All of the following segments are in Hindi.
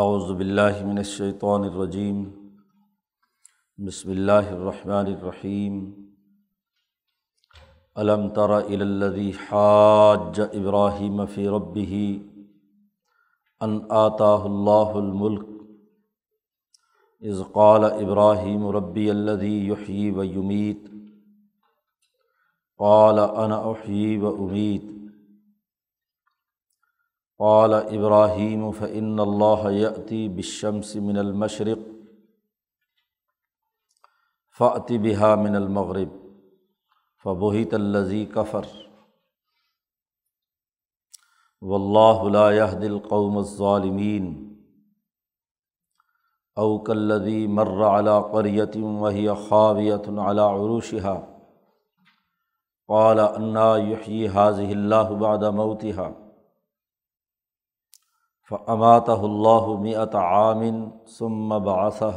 अवज़बिल्लिमिनशैतरजीम बसमीम अलम तर इलदी हाज इब्राहिम फ़ी रबी अन आताहुल्लामुल्क इज़क़ाल इब्राहिम रबी अल्लदी यही व युमीत क़ाल अन अही व उमीद قال إبراهيم فإن الله يأتي بالشمس من المشرق فأت بها من المغرب فبهت الذي كفر والله لا يهدي القوم الظالمين أو كالذي مر على قرية وهي خاوية على عروشها قال أنا يحيي هذه الله بعد موتها फ़मातल्लामियत आमिन सुम बासह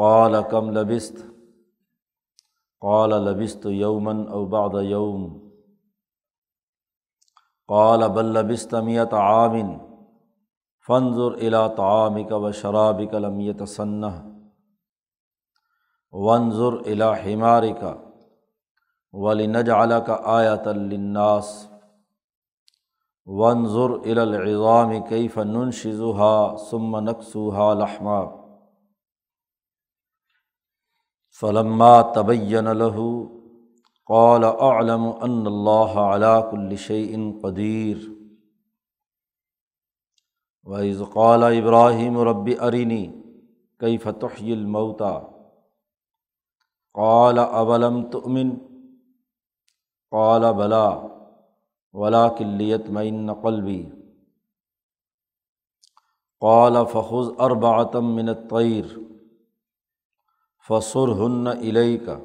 कौल कम लबिस्त कौल लबिस्त यौमन अबाद यौम कौल बल्लबिस्तमियत आमिन फ़नजुर अला तामिक व शराबिक लमियत सन्ना वनजुर अला हिमारिका वलिनज आला का आयतल्लन्नास वनजुर इलाज़ाम कई फ़नन शज़ुहा सुम नकसूहा लहमा फ़लम्मा तबैन लहू कौल आलम अल्लाकुल्लशन कदीर वज़ कौल इब्राहिम रब अरिनी कई फ़तहमौता कौल अवलम तुमिन कौल बला वला किल्लियत मई नकलबी कौल फ़ुज़ अरबातम मिनत तैर फ़सुरहन इलई का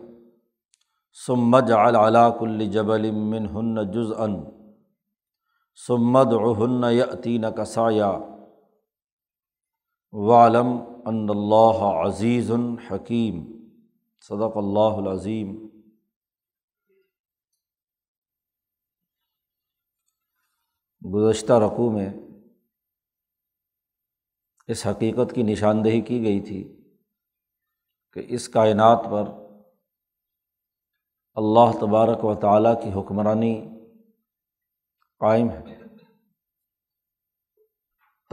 सुमज अलाकुल्ल जबलिमिन हन जुज़न सुमद हन यतीन कसाया वालम अल्लाह अज़ीज़ुल हकीम सदक़ल्लाज़ीम गुज्त रकू में इस हकीकत की निशानदेही की गई थी कि इस कायन पर अल्लाह तबारक व ताली की हुक्मरानी कायम है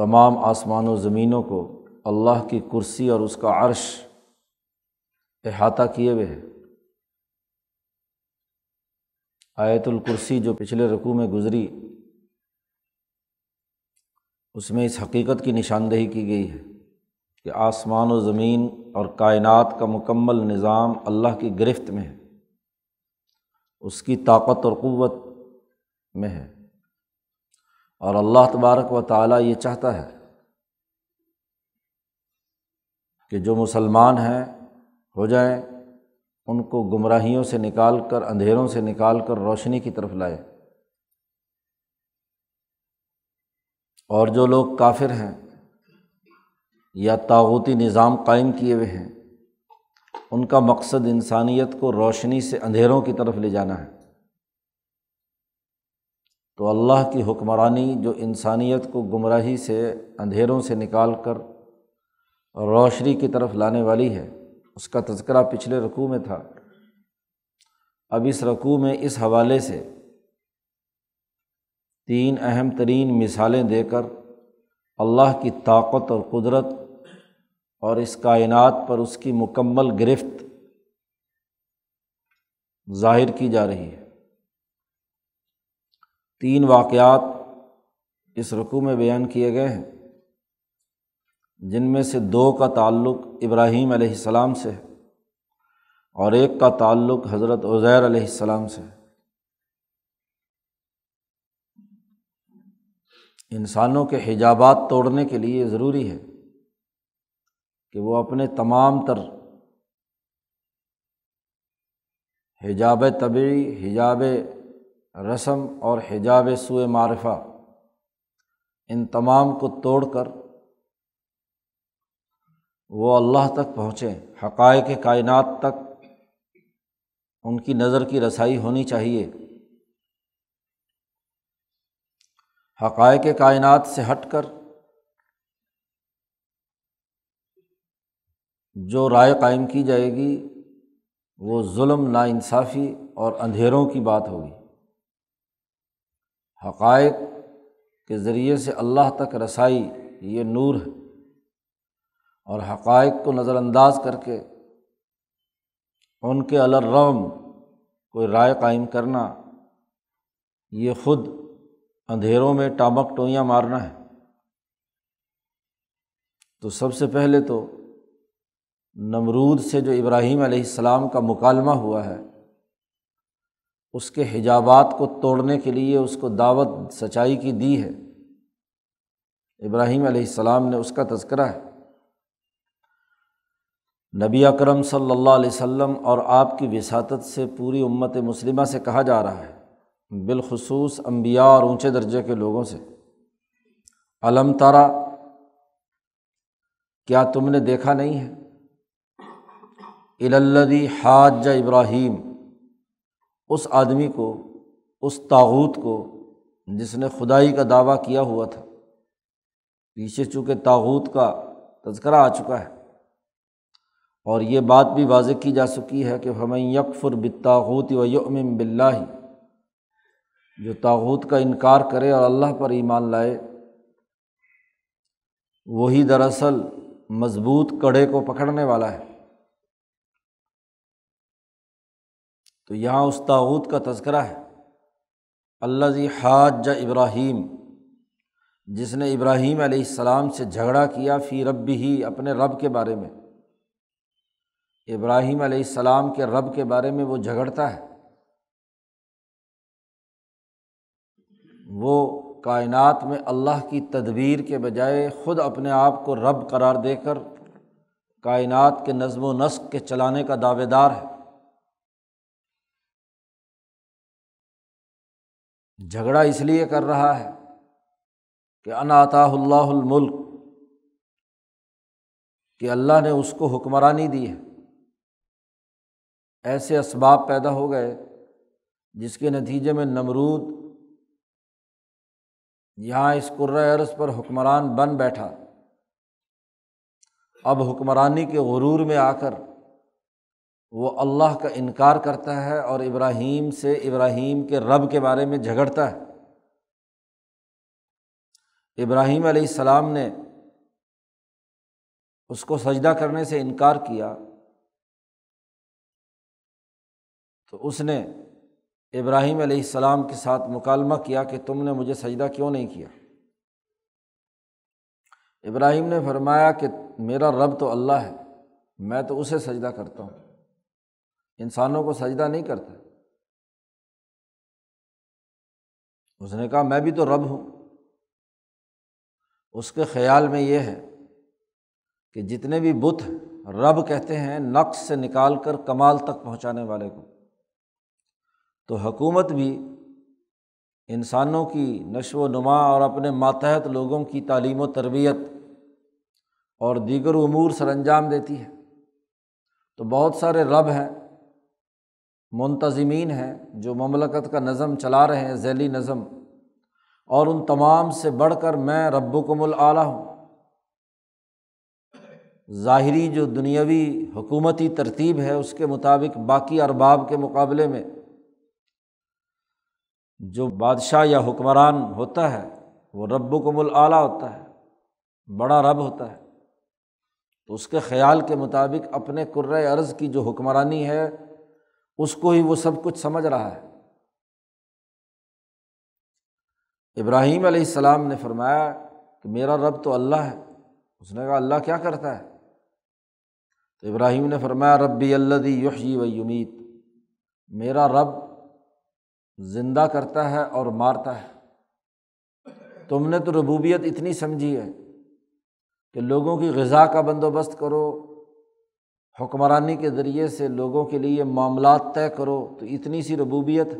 तमाम आसमान व ज़मीनों को अल्लाह की कुर्सी और उसका अरश अहाता किए हुए हैं आयतुल कुर्सी जो पिछले रकू में गुज़री उसमें इस हकीकत की निशानदेही की गई है कि आसमान और ज़मीन और कायनात का मुकम्मल निज़ाम अल्लाह की गिरफ्त में है उसकी ताकत और क़वत में है और अल्लाह तबारक व ताली ये चाहता है कि जो मुसलमान हैं हो जाएं उनको गुमराहियों से निकाल कर अंधेरों से निकाल कर रोशनी की तरफ लाए और जो लोग काफिर हैं या ताबूती निज़ाम कायम किए हुए हैं उनका मकसद इंसानियत को रोशनी से अंधेरों की तरफ ले जाना है तो अल्लाह की हुक्मरानी जो इंसानियत को गुमराही से अंधेरों से निकाल कर रोशनी की तरफ लाने वाली है उसका तस्करा पिछले रकू में था अब इस रकू में इस हवाले से तीन अहम तरीन मिसालें देकर अल्लाह की ताकत और कुदरत और इस कायनात पर उसकी मुकम्मल गिरफ्त जाहिर की जा रही है तीन वाक़ात इस रुकू में बयान किए गए हैं जिनमें से दो का ताल्लुक़ इब्राहीम अलैहिस्सलाम से और एक का ताल्लुक़ हज़रत उज़ैर अलैहिस्सलाम से है इंसानों के हिजाबात तोड़ने के लिए ज़रूरी है कि वो अपने तमाम तर हिजाब तबी हिजाब रस्म और हिजाब सूए मारफा इन तमाम को तोड़ कर वो अल्लाह तक पहुँचें हक़ कायनात तक उनकी नज़र की रसाई होनी चाहिए हक़ाइक कायन से हट कर जो राय कायम की जाएगी वो जुल्म नासाफ़ी और अंधेरों की बात होगी हक़ाइक के ज़रिए से अल्लाह तक रसाई ये नूर है और हक़ाइक को नज़रअंदाज करके उनके अलर्रम कोई राय कायम करना ये ख़ुद अंधेरों में टामक टोइयाँ मारना है तो सबसे पहले तो नमरूद से जो इब्राहीम अलैहिस्सलाम का मुकालमा हुआ है उसके हिजाबात को तोड़ने के लिए उसको दावत सच्चाई की दी है इब्राहीम अलैहिस्सलाम ने उसका तस्करा है नबी अकरम सल्लल्लाहु अलैहि वसल्लम और आपकी विसातत से पूरी उम्मत मुस्लिमा से कहा जा रहा है बिलखसूस अम्बिया और ऊँचे दर्जे के लोगों से अलम तारा क्या तुमने देखा नहीं है इलल्लदी हाज इब्राहिम उस आदमी को उस तागूत को जिसने खुदाई का दावा किया हुआ था पीछे चूँकि तागूत का तस्करा आ चुका है और ये बात भी वाज की जा चुकी है कि हमें यकफ़ुर बितागूत वम बिल्ला जो तागूत का इनकार करे और अल्लाह पर ईमान लाए वही दरअसल मज़बूत कड़े को पकड़ने वाला है तो यहाँ उस तागूत का तस्करा है अल्लाह जी हाज इब्राहीम जिसने इब्राहीम आसमाम से झगड़ा किया फ़ी रब ही अपने रब के बारे में इब्राहीम आसमाम के रब के बारे में वो झगड़ता है वो कायनात में अल्लाह की तदबीर के बजाय ख़ुद अपने आप को रब करार देकर कायनात के नज़म नस्क के चलाने का दावेदार है झगड़ा इसलिए कर रहा है कि अनाताहुल्लाहुलमुल्क कि अल्लाह ने उसको हुक्मरानी दी है ऐसे इसबाब पैदा हो गए जिसके नतीजे में नमरूद यहाँ इस अर्ज़ पर हुक्मरान बन बैठा अब हुक्मरानी के गुरूर में आकर वो अल्लाह का इनकार करता है और इब्राहिम से इब्राहीम के रब के बारे में झगड़ता है इब्राहिम सलाम ने उसको सजदा करने से इनकार किया तो उसने इब्राहिम अलैहिस्सलाम के साथ मुकालमा किया कि तुमने मुझे सजदा क्यों नहीं किया इब्राहिम ने फरमाया कि मेरा रब तो अल्लाह है मैं तो उसे सजदा करता हूँ इंसानों को सजदा नहीं करता उसने कहा मैं भी तो रब हूँ उसके ख्याल में ये है कि जितने भी बुत रब कहते हैं नक्श से निकाल कर कमाल तक पहुँचाने वाले को तो हकूमत भी इंसानों की नशो नुमा और अपने मातहत लोगों की तालीम तरबियत और दीगर अमूर सर अंजाम देती है तो बहुत सारे रब हैं मुंतज़मीन हैं जो ममलकत का नज़म चला रहे हैं झैली नज़म और उन तमाम से बढ़ कर मैं रब्बुकमुल आला हूँ ज़ाहरी जो दुनियावी हुकूमती तरतीब है उसके मुताबिक बाकी अरबाब के मुकाबले में जो बादशाह या हुक्मरान होता है वो रब्बुकुमुल आला होता है बड़ा रब होता है तो उसके ख्याल के मुताबिक अपने कुर्र अर्ज़ की जो हुक्मरानी है उसको ही वो सब कुछ समझ रहा है इब्राहीम अलैहिस्सलाम ने फरमाया कि मेरा रब तो अल्लाह है उसने कहा अल्लाह क्या करता है तो इब्राहीम ने फरमाया रब्बी अल्लदी युही व युमीत मेरा रब जिंदा करता है और मारता है तुमने तो रबूबियत इतनी समझी है कि लोगों की गज़ा का बंदोबस्त करो हुक्मरानी के ज़रिए से लोगों के लिए मामला तय करो तो इतनी सी रबूबियत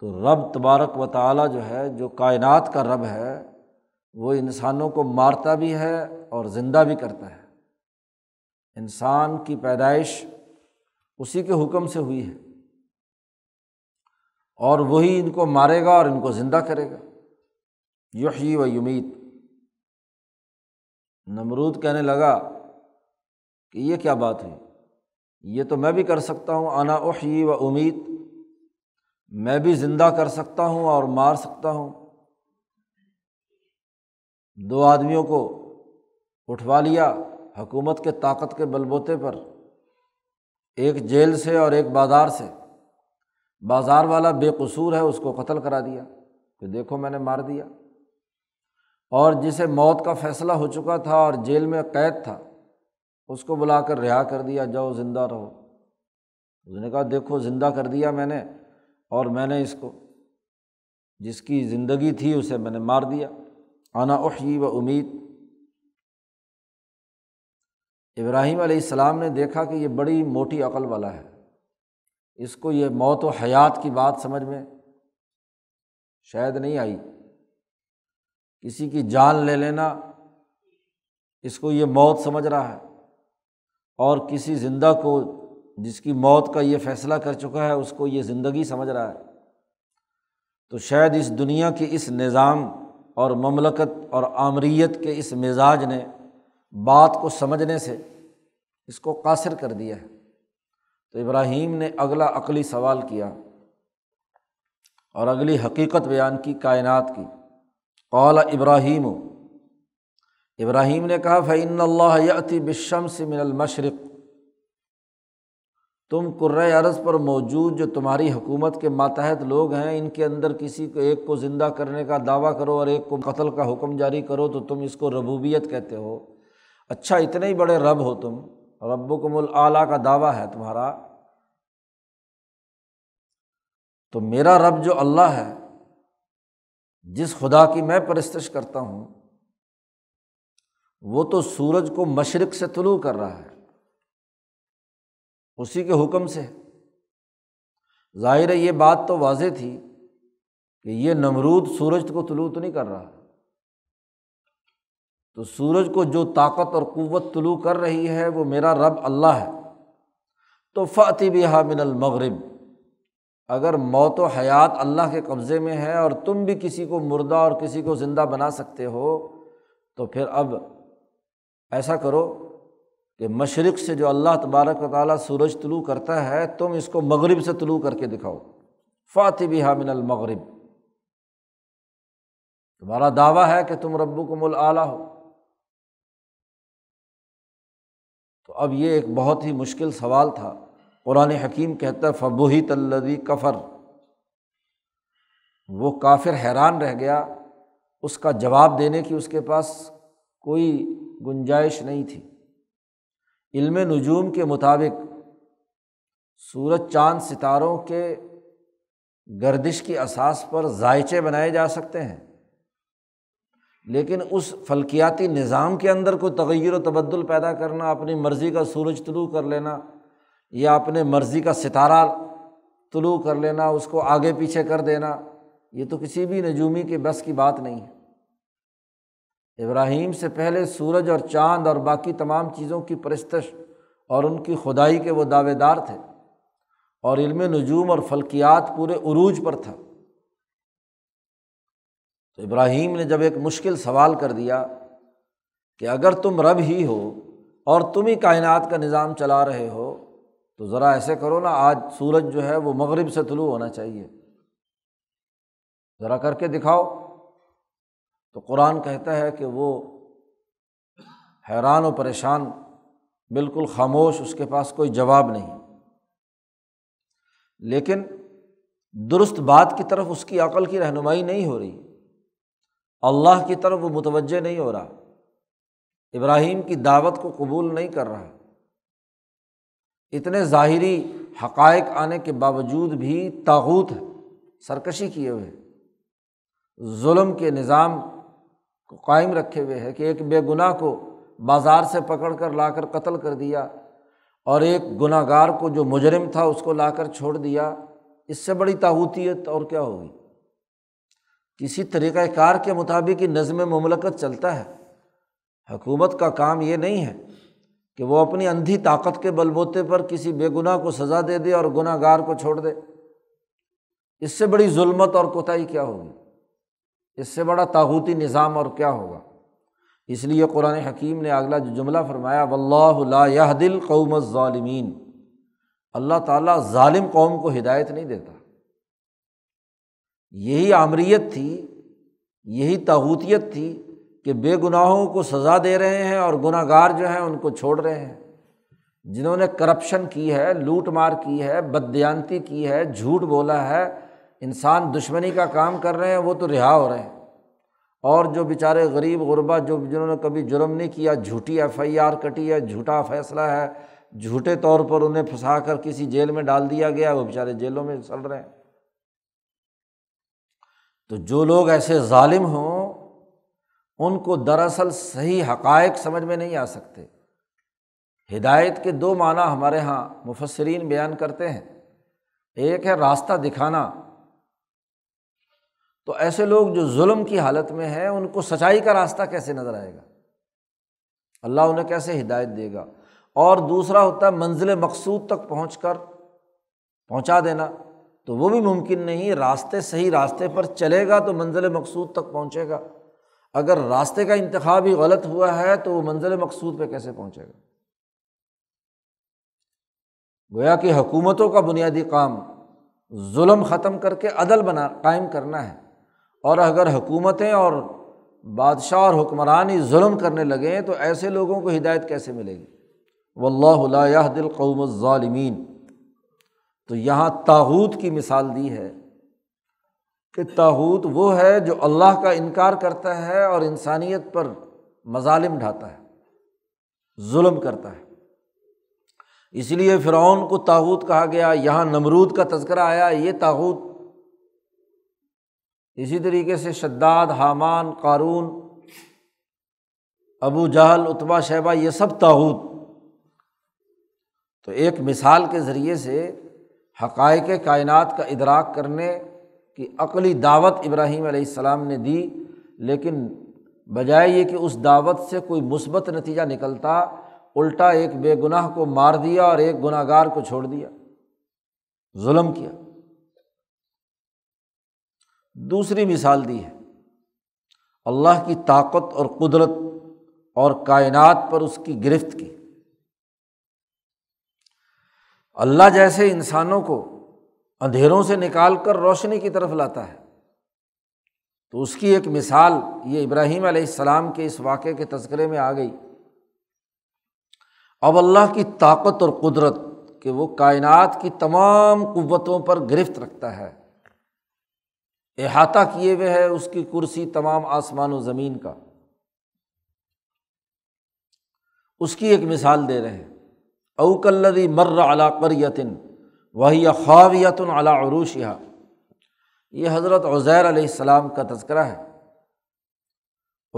तो रब तबारक व ताली जो है जो कायनात का रब है वो इंसानों को मारता भी है और ज़िंदा भी करता है इंसान की पैदाइश उसी के हुक्म से हुई है और वही इनको मारेगा और इनको ज़िंदा करेगा युही व युमीत नमरूद कहने लगा कि ये क्या बात हुई ये तो मैं भी कर सकता हूँ आना उही व उमीद मैं भी ज़िंदा कर सकता हूँ और मार सकता हूँ दो आदमियों को उठवा लिया हकूमत के ताकत के बलबोते पर एक जेल से और एक बाजार से बाजार वाला बेकसूर है उसको कत्ल करा दिया कि देखो मैंने मार दिया और जिसे मौत का फैसला हो चुका था और जेल में कैद था उसको बुला कर रिहा कर दिया जाओ ज़िंदा रहो उसने कहा देखो ज़िंदा कर दिया मैंने और मैंने इसको जिसकी ज़िंदगी थी उसे मैंने मार दिया आना उही व उम्मीद इब्राहीम आसमाम ने देखा कि ये बड़ी मोटी अकल वाला है इसको ये मौत व हयात की बात समझ में शायद नहीं आई किसी की जान ले लेना इसको ये मौत समझ रहा है और किसी जिंदा को जिसकी मौत का ये फैसला कर चुका है उसको ये ज़िंदगी समझ रहा है तो शायद इस दुनिया के इस निज़ाम और ममलकत और आमरीत के इस मिजाज ने बात को समझने से इसको कासिर कर दिया है तो इब्राहीम ने अगला अकली सवाल किया और अगली हकीकत बयान की कायनात की कौल इब्राहीम इब्राहीम ने कहा फ़ैन यति बिशम से मिनलमशरक़ तुम कुर्र अरस पर मौजूद जो तुम्हारी हुकूमत के मातहत लोग हैं इनके अंदर किसी को एक को ज़िंदा करने का दावा करो और एक को कत्ल का हुक्म जारी करो तो तुम इसको रबूबियत कहते हो अच्छा इतने ही बड़े रब हो तुम रब्बुकुमुल आला का दावा है तुम्हारा तो मेरा रब जो अल्लाह है जिस खुदा की मैं परस्तिश करता हूँ वो तो सूरज को मशरक़ से तुलू कर रहा है उसी के हुक्म से ज़ाहिर है ये बात तो वाज थी कि ये नमरूद सूरज को तुलू तो नहीं कर रहा तो सूरज को जो ताकत और क़वत तलू कर रही है वो मेरा रब अल्लाह है तो फ़ाति बिहा मिनल मगरब अगर मौत व हयात अल्लाह के कब्ज़े में है और तुम भी किसी को मुर्दा और किसी को ज़िंदा बना सकते हो तो फिर अब ऐसा करो कि मशरक़ से जो अल्लाह तबारक ताली सूरज तलू करता है तुम इसको मगरब से तलू करके दिखाओ फ़ाति बिहा मिनल मगरब तुम्हारा दावा है कि तुम रबू को रब्बुकुमुल आला हो तो अब ये एक बहुत ही मुश्किल सवाल था कुरान हकीम कहता है फ़बूही तल्लदी कफ़र वो काफिर हैरान रह गया उसका जवाब देने की उसके पास कोई गुंजाइश नहीं थी इल्म नजूम के मुताबिक सूरज चाँद सितारों के गर्दिश की असास पर जायचे बनाए जा सकते हैं लेकिन उस फलकियाती निज़ाम के अंदर कोई तगैर तबदल पैदा करना अपनी मर्ज़ी का सूरज तलू कर लेना या अपने मर्ज़ी का सितारा तलू कर लेना उसको आगे पीछे कर देना ये तो किसी भी नजूमी के बस की बात नहीं है इब्राहिम से पहले सूरज और चाँद और बाकी तमाम चीज़ों की परस्तश और उनकी खुदाई के वो दावेदार थे और इल्म नजूम और फलकियात पूरे अरूज पर था तो इब्राहीम ने जब एक मुश्किल सवाल कर दिया कि अगर तुम रब ही हो और तुम ही कायनात का निज़ाम चला रहे हो तो ज़रा ऐसे करो ना आज सूरज जो है वो मगरिब से तुलू होना चाहिए ज़रा करके दिखाओ तो कुरान कहता है कि वो हैरान और परेशान बिल्कुल खामोश उसके पास कोई जवाब नहीं लेकिन दुरुस्त बात की तरफ उसकी अकल की रहनुमाई नहीं हो रही अल्लाह की तरफ वो मुतवज नहीं हो रहा इब्राहीम की दावत को कबूल नहीं कर रहा इतने ज़ाहरी हकायक आने के बावजूद भी तागूत है सरकशी किए हुए जुल्म के निज़ाम को कायम रखे हुए है कि एक बेगुनाह को बाज़ार से पकड़ कर ला कर कत्ल कर दिया और एक गुनागार को जो मुजरिम था उसको लाकर छोड़ दिया इससे बड़ी ताहूतियत और क्या होगी किसी तरीक़ कार के मुताबिक ही नज़म ममलकत चलता है हकूमत का काम ये नहीं है कि वो अपनी अंधी ताकत के बलबोते पर किसी बेगुनाह को सज़ा दे दे और गुनाहगार को छोड़ दे इससे बड़ी जुल्मत और कोताही क्या होगी इससे बड़ा ताहूती निज़ाम और क्या होगा इसलिए कुरान हकीम ने अगला जो जुमला फरमाया वल्ला दिल कौम ालमीन अल्लाह ताला ालिम कौम को हिदायत नहीं देता यही आमरीत थी यही ताहूतियत थी कि बेगुनाहों को सज़ा दे रहे हैं और गुनागार जो हैं उनको छोड़ रहे हैं जिन्होंने करप्शन की है लूट मार की है बदयांती की है झूठ बोला है इंसान दुश्मनी का काम कर रहे हैं वो तो रिहा हो रहे हैं और जो बेचारे गरीब गुरबा जो जिन्होंने कभी जुर्म नहीं किया झूठी एफ आई आर कटी है झूठा फैसला है झूठे तौर पर उन्हें फंसा कर किसी जेल में डाल दिया गया वो बेचारे जेलों में सड़ रहे हैं तो जो लोग ऐसे ालिम हों उनको दरअसल सही हक़ समझ में नहीं आ सकते हिदायत के दो माना हमारे यहाँ मुफसरीन बयान करते हैं एक है रास्ता दिखाना तो ऐसे लोग जो जुल्म की हालत में हैं उनको सच्चाई का रास्ता कैसे नज़र आएगा अल्लाह उन्हें कैसे हिदायत देगा और दूसरा होता है मंजिल मकसूद तक पहुँच कर पहुँचा देना तो वो भी मुमकिन नहीं रास्ते सही रास्ते पर चलेगा तो मंजिल मकसूद तक पहुँचेगा अगर रास्ते का इंतखा ही गलत हुआ है तो वो मंजिल मकसूद पर कैसे पहुँचेगा गोया कि हकूमतों का बुनियादी काम जुल्म ख़त्म करके अदल बना कायम करना है और अगर हकूमतें और बादशाह और हुक्मरान ही जुल्म करने लगें तो ऐसे लोगों को हिदायत कैसे मिलेगी वल्ला दिल कौम तो यहाँ ताहूत की मिसाल दी है कि ताहूत वो है जो अल्लाह का इनकार करता है और इंसानियत पर मजालिम ढाता है जुल्म करता है इसलिए फ़िरौन को ताहूत कहा गया यहाँ नमरूद का तस्करा आया ये ताहूत इसी तरीके से शद्दाद हामान कारून अबू जहल उतबा शहबा ये सब ताहूत तो एक मिसाल के ज़रिए से हक़ कायनत का इदराक करने की अकली दावत इब्राहीम सलाम ने दी लेकिन बजाय ये कि उस दावत से कोई मुसबत नतीजा निकलता उल्टा एक बेगुनाह को मार दिया और एक गुनागार को छोड़ दिया जुल्म किया दूसरी मिसाल दी है अल्लाह की ताकत और कुदरत और कायनात पर उसकी गिरफ्त की अल्लाह जैसे इंसानों को अंधेरों से निकाल कर रोशनी की तरफ लाता है तो उसकी एक मिसाल ये इब्राहिम आसमाम के इस वाक़े के तस्करे में आ गई अब अल्लाह की ताकत और कुदरत कि वो कायनात की तमाम कुतों पर गिरफ्त रखता है अहाता किए हुए है उसकी कुर्सी तमाम आसमान व ज़मीन का उसकी एक मिसाल दे रहे हैं अवकल्लदी मर्र अला करियतिन वही ख़ावियत अला अरूश ये हज़रत उज़ैर आसमाम का तस्करा है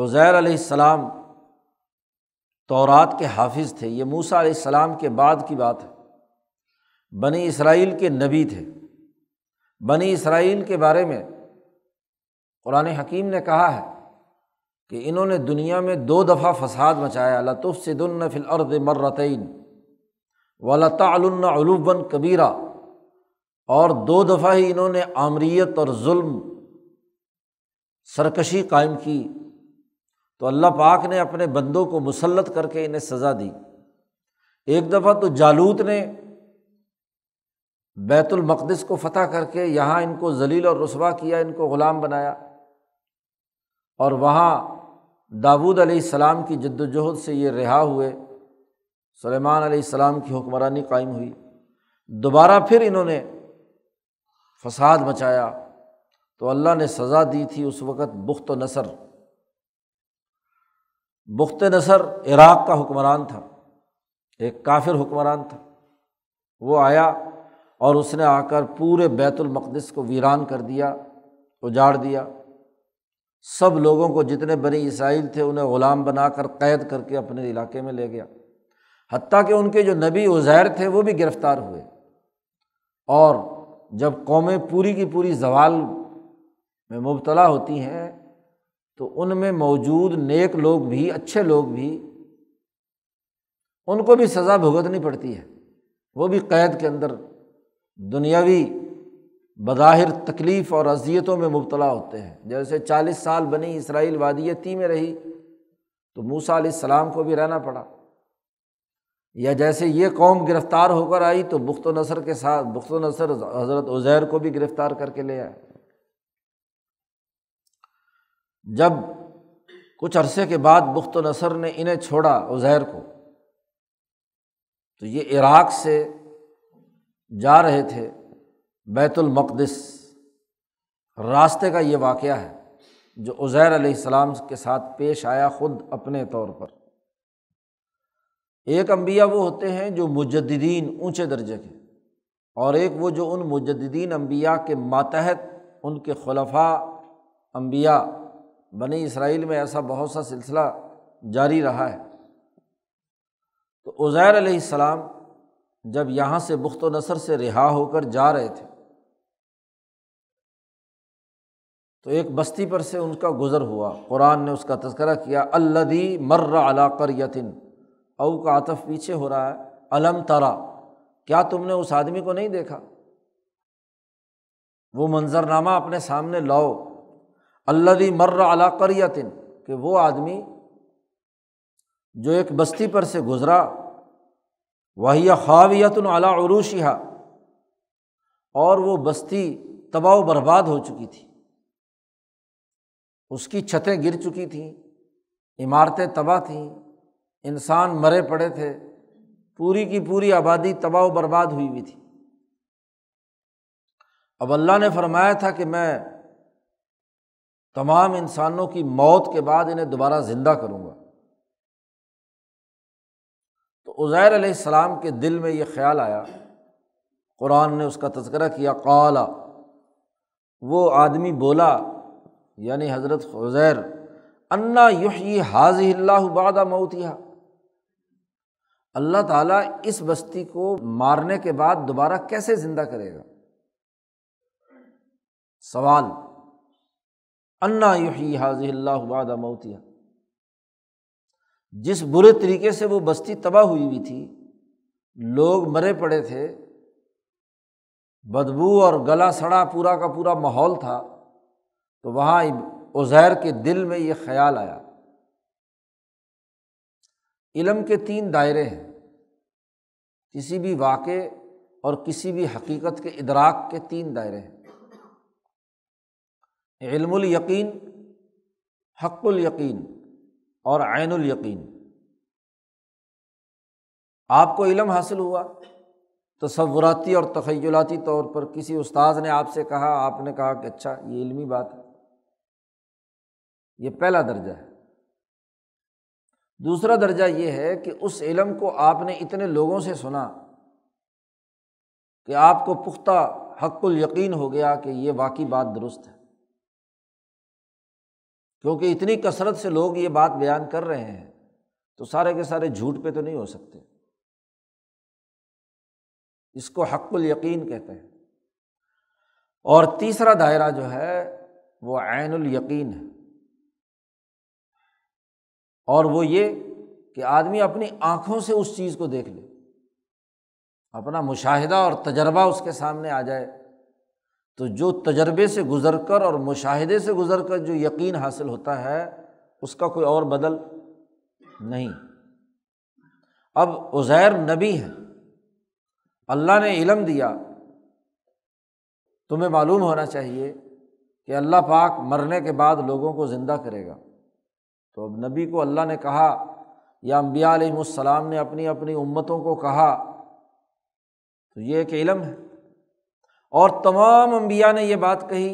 उज़ैर आसमाम तौरात के हाफिज़ थे ये मूसा आसमाम के बाद की बात है बनी इसराइल के नबी थे बनी इसराइल के बारे में कुरान हकीम ने कहा है कि इन्होंने दुनिया में दो दफ़ा फसाद मचाया लतुफ़ सिदुल्नफिल अर्द मर्रतन वलातालुबन कबीरा और दो दफ़ा ही इन्होंने आमरीत और जुल्म सरकशी कायम की तो अल्लाह पाक ने अपने बंदों को मुसलत करके इन्हें सज़ा दी एक दफ़ा तो जालूत ने बैतुलमक़दस को फ़तह करके यहाँ इनको जलील और रसवा किया इनको ग़ुलाम बनाया और वहाँ दाऊद सलाम की जद्दोजहद से ये रिहा हुए सलेमान सलेमान की हुक्मरानी कायम हुई दोबारा फिर इन्होंने फसाद मचाया तो अल्लाह ने सज़ा दी थी उस वक़्त बुख्त नसर बुख्त नसर इराक़ का हुक्मरान था एक काफिर हुक्मरान था वो आया और उसने आकर पूरे बैतुलमक़दस को वीरान कर दिया उजाड़ दिया सब लोगों को जितने बने इसराइल थे उन्हें ग़ुलाम बनाकर क़ैद करके अपने इलाके में ले गया हती कि उनके जो नबी उज़ैर थे वो भी गिरफ़्तार हुए और जब कौमें पूरी की पूरी जवाल में मुबतला होती हैं तो उनमें मौजूद नेक लोग भी अच्छे लोग भी उनको भी सज़ा भुगतनी पड़ती है वो भी कैद के अंदर दुनियावी बज़ाहिर तकलीफ़ और अजियतों में मुबतला होते हैं जैसे चालीस साल बनी इसराइल वादियती में रही तो मूसा सलाम को भी रहना पड़ा या जैसे ये कौम गिरफ़्तार होकर आई तो बुख्त नसर के साथ बुख्त नसर हज़रत उज़ैर को भी गिरफ़्तार करके ले आए जब कुछ अरसे के बाद बुख्त नसर ने इन्हें छोड़ा उज़ैर को तो ये इराक से जा रहे थे बैतुलमक़दस रास्ते का ये वाक़ है जो उज़ैर सलाम के साथ पेश आया ख़ुद अपने तौर पर एक अम्बिया वो होते हैं जो मुजद्दीन ऊँचे दर्जे के और एक वो जो उन मुजद्दीन अम्बिया के मातहत उनके खलफा अम्बिया बने इसराइल में ऐसा बहुत सा सिलसिला जारी रहा है तो उज़ैर सलाम जब यहाँ से बुख्त नसर से रिहा होकर जा रहे थे तो एक बस्ती पर से उनका गुज़र हुआ कुरान ने उसका तस्करा किया अल्लदी मर्र अला करयतिन औ का आतफ पीछे हो रहा है अलम तरा क्या तुमने उस आदमी को नहीं देखा वो मंजरनामा अपने सामने लाओ अल्लदी मर्र अला करियतिन कि वो आदमी जो एक बस्ती पर से गुज़रा वही खावियतन अला अरूशिहा और वो बस्ती तबाह बर्बाद हो चुकी थी उसकी छतें गिर चुकी थीं इमारतें तबाह थीं इंसान मरे पड़े थे पूरी की पूरी आबादी तबाह बर्बाद हुई हुई थी अब अल्लाह ने फरमाया था कि मैं तमाम इंसानों की मौत के बाद इन्हें दोबारा ज़िंदा करूँगा तो उज़ैर अलैहिस्सलाम के दिल में ये ख्याल आया कुरान ने उसका तस्करा किया काला वो आदमी बोला यानी हज़रत उज़ैर अन्ना युही हाजिल्ला बाद मऊतिहा अल्लाह ताला इस बस्ती को मारने के बाद दोबारा कैसे जिंदा करेगा सवाल अन्ना युही हाजिल्लाबाद मोतिया जिस बुरे तरीके से वो बस्ती तबाह हुई हुई थी लोग मरे पड़े थे बदबू और गला सड़ा पूरा का पूरा माहौल था तो वहाँ उज़ैर के दिल में ये ख्याल आया इलम के तीन दायरे हैं किसी भी वाक़ और किसी भी हकीकत के इदराक के तीन दायरे हैं इल्मुल यकीन हक्कुल यकीन और आइनुल यकीन आपको इलम हासिल हुआ तस्वुराती और तखयलाती तौर पर किसी उस्ताद ने आपसे कहा आपने कहा कि अच्छा ये इल्मी बात है ये पहला दर्जा है दूसरा दर्जा ये है कि उस इलम को आपने इतने लोगों से सुना कि आपको पुख्ता हक्कुल यकीन हो गया कि ये वाकई बात दुरुस्त है क्योंकि इतनी कसरत से लोग ये बात बयान कर रहे हैं तो सारे के सारे झूठ पे तो नहीं हो सकते इसको हक्कुल यकीन कहते हैं और तीसरा दायरा जो है वो आयनुल यकीन है और वो ये कि आदमी अपनी आँखों से उस चीज़ को देख ले अपना मुशाहिदा और तजर्बा उसके सामने आ जाए तो जो तजर्बे से गुज़र कर और मुशाहिदे से गुज़र कर जो यकीन हासिल होता है उसका कोई और बदल नहीं अब उज़ैर नबी है अल्लाह ने इलम दिया तुम्हें मालूम होना चाहिए कि अल्लाह पाक मरने के बाद लोगों को ज़िंदा करेगा तो अब नबी को अल्लाह ने कहा या अम्बिया आलम ने अपनी अपनी उम्मतों को कहा तो ये एक इलम है और तमाम अम्बिया ने यह बात कही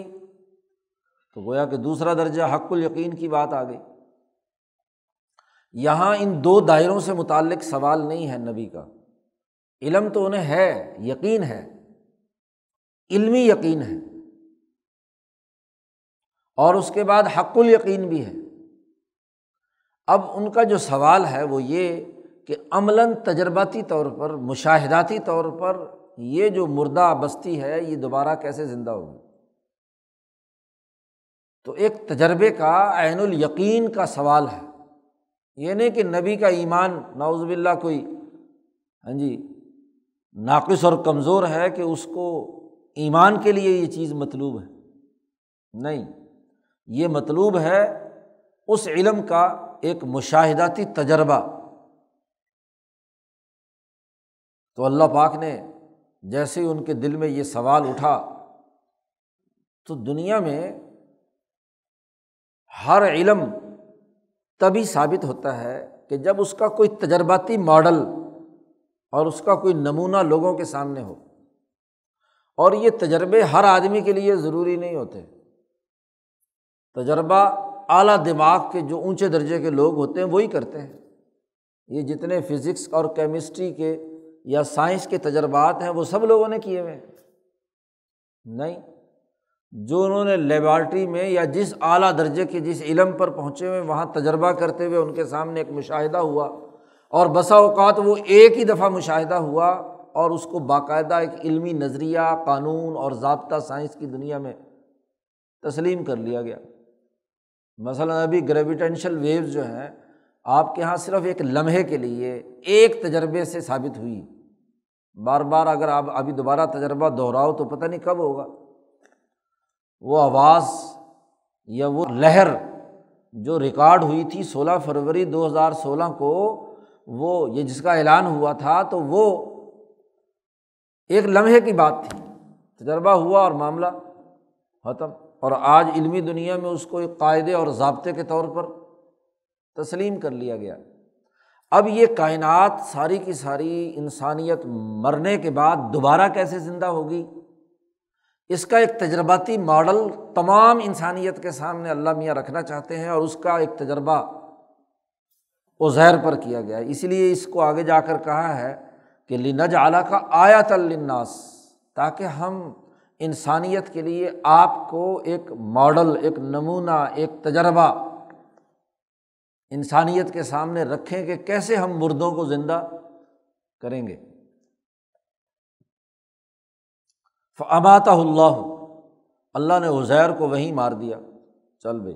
तो गोया कि दूसरा दर्जा हक्कुल यकीन की बात आ गई यहाँ इन दो दायरों से मुतल सवाल नहीं है नबी का इलम तो उन्हें है यकीन है इलमी यकीन है और उसके बाद हक्कुल यकीन भी है अब उनका जो सवाल है वो ये कि अमला तजर्बाती तौर पर मुशाहदाती तौर पर ये जो मुर्दा बस्ती है ये दोबारा कैसे ज़िंदा होगी तो एक तजर्बे का आनुल यकीन का सवाल है ये नहीं कि नबी का ईमान नाउजबिल्ला कोई हाँ जी नाकस और कमज़ोर है कि उसको ईमान के लिए ये चीज़ मतलूब है नहीं ये मतलूब है उस इलम का एक मुशाहदाती तजर्बा तो अल्लाह पाक ने जैसे ही उनके दिल में ये सवाल उठा तो दुनिया में हर इलम तभी साबित होता है कि जब उसका कोई तजर्बाती मॉडल और उसका कोई नमूना लोगों के सामने हो और ये तजर्बे हर आदमी के लिए ज़रूरी नहीं होते तजर्बा आला दिमाग के जो ऊंचे दर्जे के लोग होते हैं वही करते हैं ये जितने फिज़िक्स और केमिस्ट्री के या साइंस के तजर्बात हैं वो सब लोगों ने किए हुए हैं नहीं जो उन्होंने लेबॉर्ट्री में या जिस आला दर्जे के जिस इलम पर पहुँचे हुए वहाँ तजर्बा करते हुए उनके सामने एक मुशाहिदा हुआ और बसा अवत वो एक ही दफ़ा मुशाहिदा हुआ और उसको बाकायदा एक इल्मी नज़रिया कानून और ज़बता साइंस की दुनिया में तस्लीम कर लिया गया मसला अभी ग्रेविटेंशल वेव जो हैं आपके यहाँ सिर्फ एक लम्हे के लिए एक तजर्बे से साबित हुई बार बार अगर आप अभी दोबारा तजर्बा दोहराओ तो पता नहीं कब होगा वो आवाज़ या वो लहर जो रिकॉर्ड हुई थी 16 फरवरी 2016 को वो ये जिसका ऐलान हुआ था तो वो एक लम्हे की बात थी तजर्बा हुआ और मामला ख़त्म और आज इलमी दुनिया में उसको एक कायदे और ज़बते के तौर पर तस्लीम कर लिया गया अब ये कायनात सारी की सारी इंसानियत मरने के बाद दोबारा कैसे ज़िंदा होगी इसका एक तजर्बाती मॉडल तमाम इंसानियत के सामने अल्लाह मियाँ रखना चाहते हैं और उसका एक तजर्बा उज़ैर पर किया गया इसलिए इसको आगे जाकर कहा है कि लिनज आला का आया तल्लिन्नास ताकि हम इंसानियत के लिए आपको एक मॉडल एक नमूना एक तजर्बा इंसानियत के सामने रखें कि कैसे हम मुर्दों को ज़िंदा करेंगे फ़मातल्ला अल्लाह ने उज़ैर को वहीं मार दिया चल भाई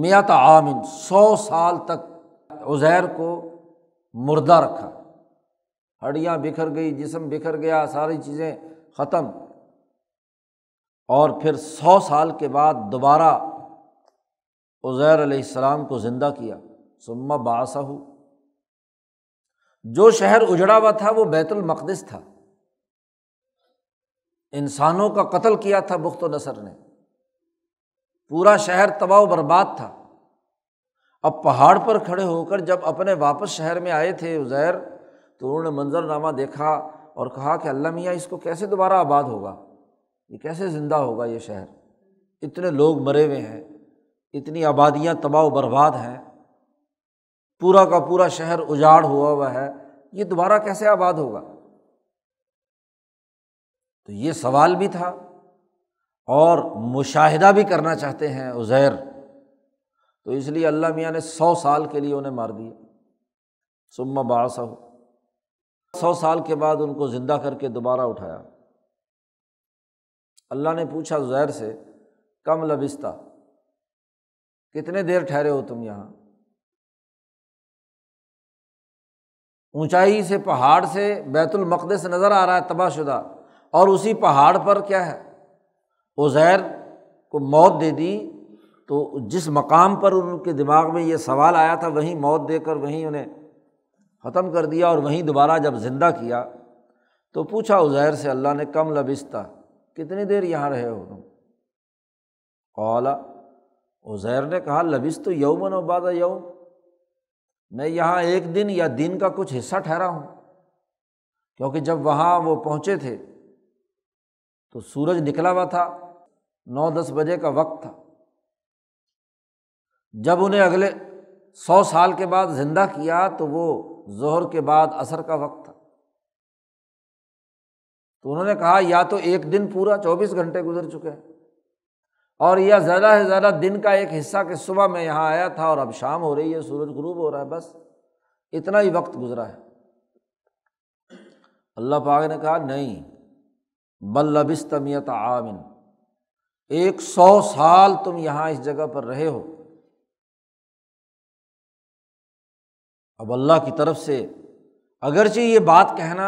मियात आमिन सौ साल तक उज़ैर को मुर्दा रखा हड्डियाँ बिखर गई जिसम बिखर गया सारी चीज़ें ख़त्म और फिर सौ साल के बाद दोबारा उज़ैर सलाम को ज़िंदा किया सुम्मा बासा हो जो शहर उजड़ा हुआ था वो बैतुलमक़दस था इंसानों का कत्ल किया था बुख्त नसर ने पूरा शहर तबाह बर्बाद था अब पहाड़ पर खड़े होकर जब अपने वापस शहर में आए थे उज़ैर तो उन्होंने मंजरनामा देखा और कहा कि अल्लाह मियाँ इसको कैसे दोबारा आबाद होगा ये कैसे ज़िंदा होगा ये शहर इतने लोग मरे हुए हैं इतनी आबादियाँ तबाह बर्बाद हैं पूरा का पूरा शहर उजाड़ हुआ हुआ है ये दोबारा कैसे आबाद होगा तो ये सवाल भी था और मुशाहिदा भी करना चाहते हैं उज़ैर तो इसलिए अल्लाह मियाँ ने सौ साल के लिए उन्हें मार दिया सुम्मा बासा सौ साल के बाद उनको ज़िंदा करके दोबारा उठाया अल्लाह ने पूछा ज़ैर से कम लबिस्ता कितने देर ठहरे हो तुम यहाँ ऊंचाई से पहाड़ से बैतुल मकदस नज़र आ रहा है तबाहशुदा और उसी पहाड़ पर क्या है उज़ैर को मौत दे दी तो जिस मकाम पर उनके दिमाग में ये सवाल आया था वहीं मौत देकर वहीं उन्हें ख़त्म कर दिया और वहीं दोबारा जब ज़िंदा किया तो पूछा उज़ैर से अल्लाह ने कम लबिस्ता कितनी देर यहाँ रहे हो तुम कौला उजैर ने कहा लबिस तो यौमन वबाद यौम मैं यहाँ एक दिन या दिन का कुछ हिस्सा ठहरा हूँ क्योंकि जब वहाँ वो पहुँचे थे तो सूरज निकला हुआ था नौ दस बजे का वक्त था जब उन्हें अगले सौ साल के बाद ज़िंदा किया तो वो जहर के बाद असर का वक्त तो उन्होंने कहा या तो एक दिन पूरा चौबीस घंटे गुजर चुके हैं और यह ज़्यादा से ज़्यादा दिन का एक हिस्सा कि सुबह मैं यहाँ आया था और अब शाम हो रही है सूरज गुरूब हो रहा है बस इतना ही वक्त गुजरा है अल्लाह पाक ने कहा नहीं बल्लबिस्तमियत आमिन एक सौ साल तुम यहाँ इस जगह पर रहे हो अब अल्लाह की तरफ से अगरचे ये बात कहना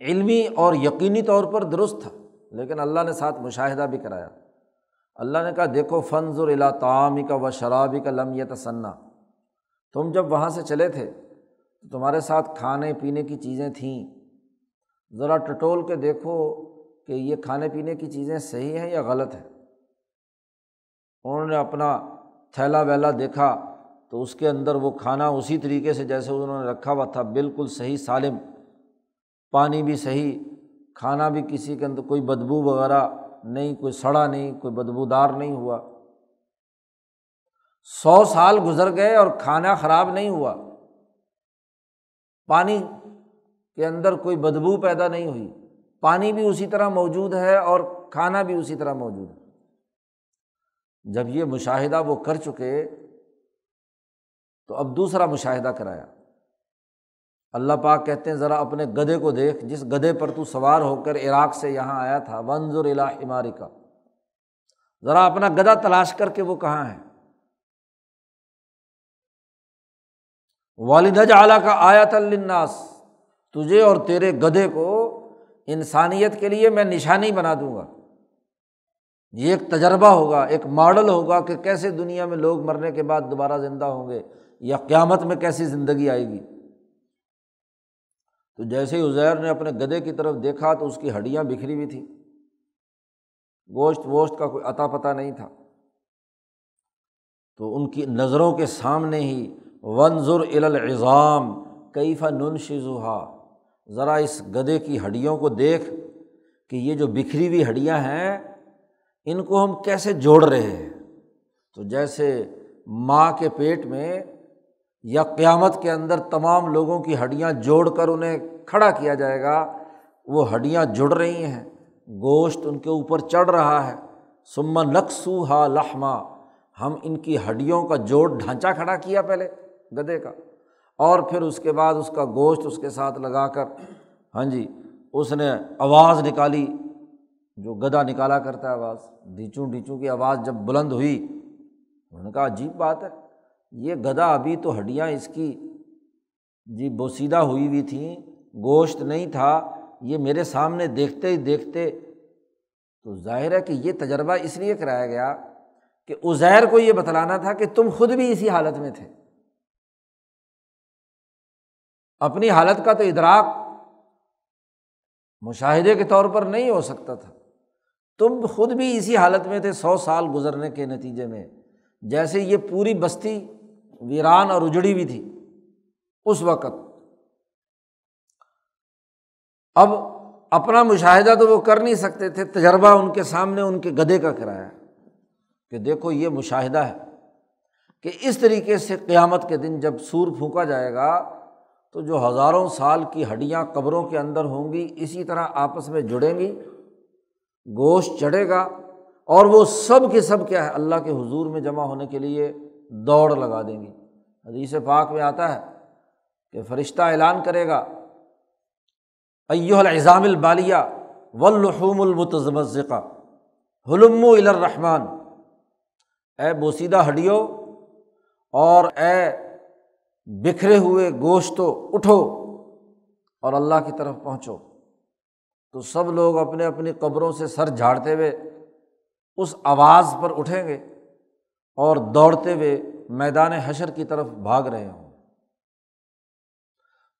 इल्मी और यकीनी तौर पर दुरुस्त था लेकिन अल्लाह ने साथ मुशाहिदा भी कराया अल्लाह ने कहा देखो फ़नजुर इला तामी का व शराबी का लम तसन्ना तुम जब वहाँ से चले थे तो तुम्हारे साथ खाने पीने की चीज़ें थीं ज़रा टटोल के देखो कि ये खाने पीने की चीज़ें सही हैं या गलत हैं उन्होंने अपना थैला वैला देखा तो उसके अंदर वो खाना उसी तरीके से जैसे उन्होंने रखा हुआ था बिल्कुल सही सालिम पानी भी सही खाना भी किसी के अंदर कोई बदबू वगैरह नहीं कोई सड़ा नहीं कोई बदबूदार नहीं हुआ सौ साल गुजर गए और खाना ख़राब नहीं हुआ पानी के अंदर कोई बदबू पैदा नहीं हुई पानी भी उसी तरह मौजूद है और खाना भी उसी तरह मौजूद है जब ये मुशाहिदा वो कर चुके तो अब दूसरा मुशाहिदा कराया अल्लाह पाक कहते हैं ज़रा अपने गधे को देख जिस गधे पर तू सवार होकर इराक से यहाँ आया था वंजुर इमारी का ज़रा अपना गधा तलाश करके वो कहाँ है वालिदज आला का आयत आयातल्नास तुझे और तेरे गधे को इंसानियत के लिए मैं निशानी बना दूंगा ये एक तजर्बा होगा एक मॉडल होगा कि कैसे दुनिया में लोग मरने के बाद दोबारा ज़िंदा होंगे या क़्यामत में कैसी ज़िंदगी आएगी तो जैसे ही उजैर ने अपने गधे की तरफ देखा तो उसकी हड्डियाँ बिखरी हुई थी गोश्त वोश्त का कोई अता पता नहीं था तो उनकी नज़रों के सामने ही वनजुर इलाज़ाम कैफा नुन शिजुहा ज़रा इस गधे की हड्डियों को देख कि ये जो बिखरी हुई हड्डियाँ हैं इनको हम कैसे जोड़ रहे हैं तो जैसे माँ के पेट में या क़यामत के अंदर तमाम लोगों की हड्डियाँ जोड़कर उन्हें खड़ा किया जाएगा वो हड्डियाँ जुड़ रही हैं गोश्त उनके ऊपर चढ़ रहा है सुम्मा नक्सू हा लहमा हम इनकी हड्डियों का जोड़ ढांचा खड़ा किया पहले गधे का और फिर उसके बाद उसका गोश्त उसके साथ लगाकर हाँ जी उसने आवाज़ निकाली जो गधा निकाला करता है आवाज़ डीचू डीचू की आवाज़ जब बुलंद हुई उन्होंने कहा अजीब बात है ये गधा अभी तो हड्डियाँ इसकी जी बोसीदा हुई हुई थी गोश्त नहीं था ये मेरे सामने देखते ही देखते तो जाहिर है कि ये तजर्बा इसलिए कराया गया कि उज़ैर को ये बतलाना था कि तुम खुद भी इसी हालत में थे अपनी हालत का तो इदराक मुशाहदे के तौर पर नहीं हो सकता था तुम खुद भी इसी हालत में थे सौ साल गुजरने के नतीजे में जैसे ये पूरी बस्ती वीरान और उजड़ी हुई थी उस वक़्त अब अपना मुशाहिदा तो वो कर नहीं सकते थे तजर्बा उनके सामने उनके गधे का कराया कि देखो ये मुशाहिदा है कि इस तरीके से क़्यामत के दिन जब सूर फूका जाएगा तो जो हज़ारों साल की हड्डियाँ कब्रों के अंदर होंगी इसी तरह आपस में जुड़ेंगी गोश्त चढ़ेगा और वो सब के सब क्या है अल्लाह के हुजूर में जमा होने के लिए दौड़ लगा देंगी हदीस पाक में आता है कि फ़रिश्ता ऐलान करेगा अयोहज़ामिल बालिया वल्लहूमतमज़ा हलम रहमान ए बोसीदा हड्डियों और ए बिखरे हुए गोश्तों उठो और अल्लाह की तरफ पहुँचो तो सब लोग अपने अपनी कब्रों से सर झाड़ते हुए उस आवाज़ पर उठेंगे और दौड़ते हुए मैदान हशर की तरफ भाग रहे हों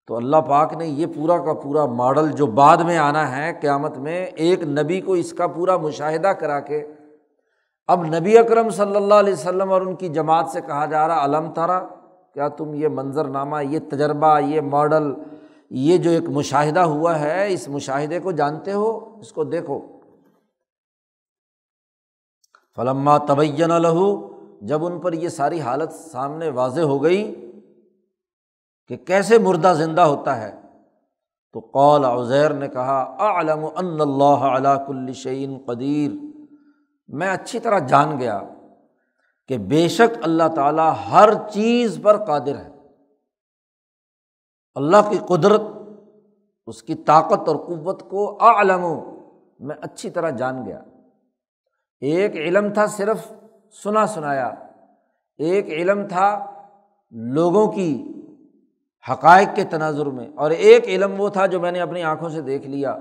तो अल्लाह पाक ने ये पूरा का पूरा मॉडल जो बाद में आना है क़्यामत में एक नबी को इसका पूरा मुशाहिदा करा के अब नबी अकरम सल्लल्लाहु अलैहि वसल्लम और उनकी जमात से कहा जा रहा अलम तारा क्या तुम ये मंजरनामा ये तजर्बा ये मॉडल ये जो एक मुशाहिदा हुआ है इस मुशाहिदे को जानते हो इसको देखो फलम्मा तबैन लहू जब उन पर ये सारी हालत सामने वाज हो गई कि कैसे मुर्दा ज़िंदा होता है तो कौल उज़ैर ने कहा आलम अल्लाकुल्लिशन कदीर मैं अच्छी तरह जान गया कि बेशक अल्लाह ताला हर चीज़ पर कादिर है अल्लाह की कुदरत उसकी ताकत और क़वत को आलम मैं अच्छी तरह जान गया एक इलम था सिर्फ़ सुना सुनाया एक इलम था लोगों की हकाइक के तनाजुर में और एक इलम वो था जो मैंने अपनी आँखों से देख लिया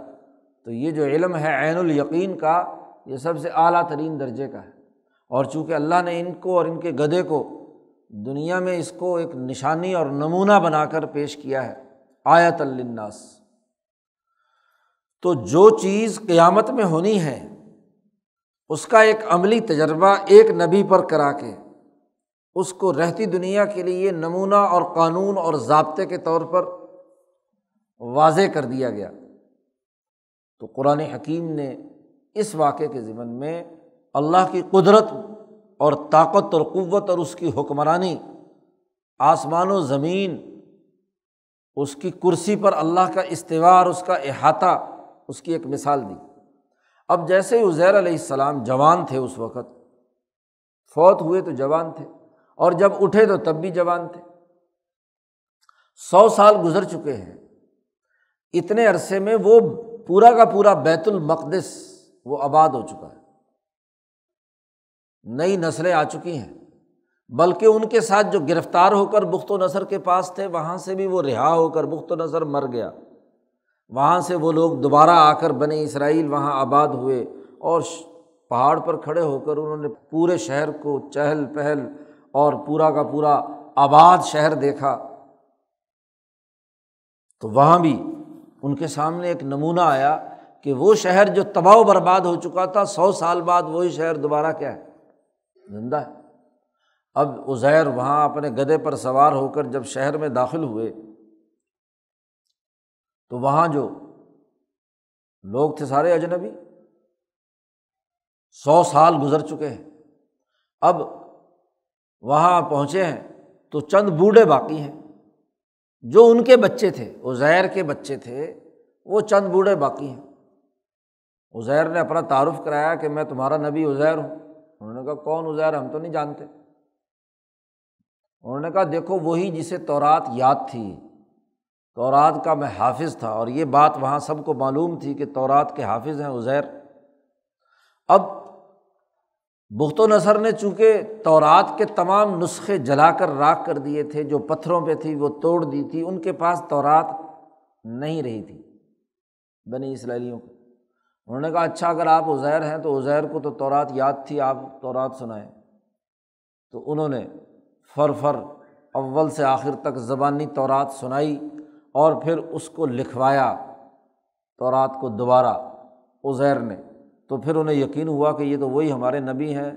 तो ये जो इलम है ऐनुल यकीन का ये सबसे आला तरीन दर्जे का है और चूँकि अल्लाह ने इनको और इनके गधे को दुनिया में इसको एक निशानी और नमूना बनाकर पेश किया है आयत आयतल्लास तो जो चीज़ क़यामत में होनी है उसका एक अमली तजर्बा एक नबी पर करा के उसको रहती दुनिया के लिए नमूना और कानून और ज़बते के तौर पर वाज कर दिया गया तो कुरान हकीम ने इस वाक़े के ज़िमन में अल्लाह की कुदरत और ताकत और क़वत और उसकी हुक्मरानी आसमान व ज़मीन उसकी कुर्सी पर अल्लाह का इस्तेवार उसका अहाता उसकी एक मिसाल दी अब जैसे ही उज़ैर आसमाम जवान थे उस वक़्त फौत हुए तो जवान थे और जब उठे तो तब भी जवान थे सौ साल गुजर चुके हैं इतने अरसे में वो पूरा का पूरा बैतुल मकदस वो आबाद हो चुका है नई नस्लें आ चुकी हैं बल्कि उनके साथ जो गिरफ्तार होकर बुख्त नसर के पास थे वहाँ से भी वो रिहा होकर बुख्त नसर मर गया वहाँ से वो लोग दोबारा आकर बने इसराइल वहाँ आबाद हुए और पहाड़ पर खड़े होकर उन्होंने पूरे शहर को चहल पहल और पूरा का पूरा आबाद शहर देखा तो वहाँ भी उनके सामने एक नमूना आया कि वो शहर जो तबाह बर्बाद हो चुका था सौ साल बाद वही शहर दोबारा क्या है जिंदा है अब उज़ैर वहाँ अपने गधे पर सवार होकर जब शहर में दाखिल हुए तो वहाँ जो लोग थे सारे अजनबी सौ साल गुजर चुके हैं अब वहाँ पहुँचे हैं तो चंद बूढ़े बाकी हैं जो उनके बच्चे थे उज़ैर के बच्चे थे वो चंद बूढ़े बाकी हैं उज़ैर ने अपना तारुफ कराया कि मैं तुम्हारा नबी उज़ैर हूँ उन्होंने कहा कौन उज़ैर हम तो नहीं जानते उन्होंने कहा देखो वही जिसे तौरात याद थी तौरात का मैं हाफिज़ था और ये बात वहाँ सबको मालूम थी कि तौरात के हाफिज़ हैं उज़ैर अब बुख्त नसर ने चूँकि तौरात के तमाम नुस्खे जलाकर राख कर दिए थे जो पत्थरों पे थी वो तोड़ दी थी उनके पास तौरात नहीं रही थी बनी इसराइलियों को उन्होंने कहा अच्छा अगर आप उज़ैर हैं तो उज़ैर को तो तौरात याद थी आप तौरात सुनाएं तो उन्होंने फर फर अव्वल से आखिर तक ज़बानी तौरात सुनाई और फिर उसको लिखवाया तो रात को दोबारा उज़ैर ने तो फिर उन्हें यकीन हुआ कि ये तो वही हमारे नबी हैं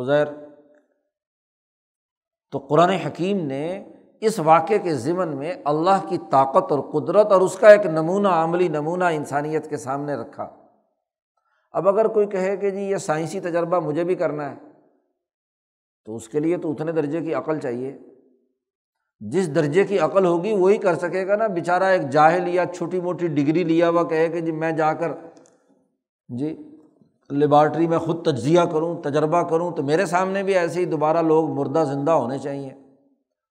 उज़ैर तो कुरान हकीम ने इस वाक़े के ज़िमन में अल्लाह की ताकत और कुदरत और उसका एक नमूना आमली नमूना इंसानियत के सामने रखा अब अगर कोई कहे कि जी ये साइंसी तजर्बा मुझे भी करना है तो उसके लिए तो उतने दर्जे की अकल चाहिए जिस दर्जे की अकल होगी वही कर सकेगा ना बेचारा एक जाहिल या छोटी मोटी डिग्री लिया हुआ कहे कि जी मैं जाकर जी लेबॉर्ट्री में ख़ुद तजिया करूँ तजर्बा करूँ तो मेरे सामने भी ऐसे ही दोबारा लोग मुर्दा ज़िंदा होने चाहिए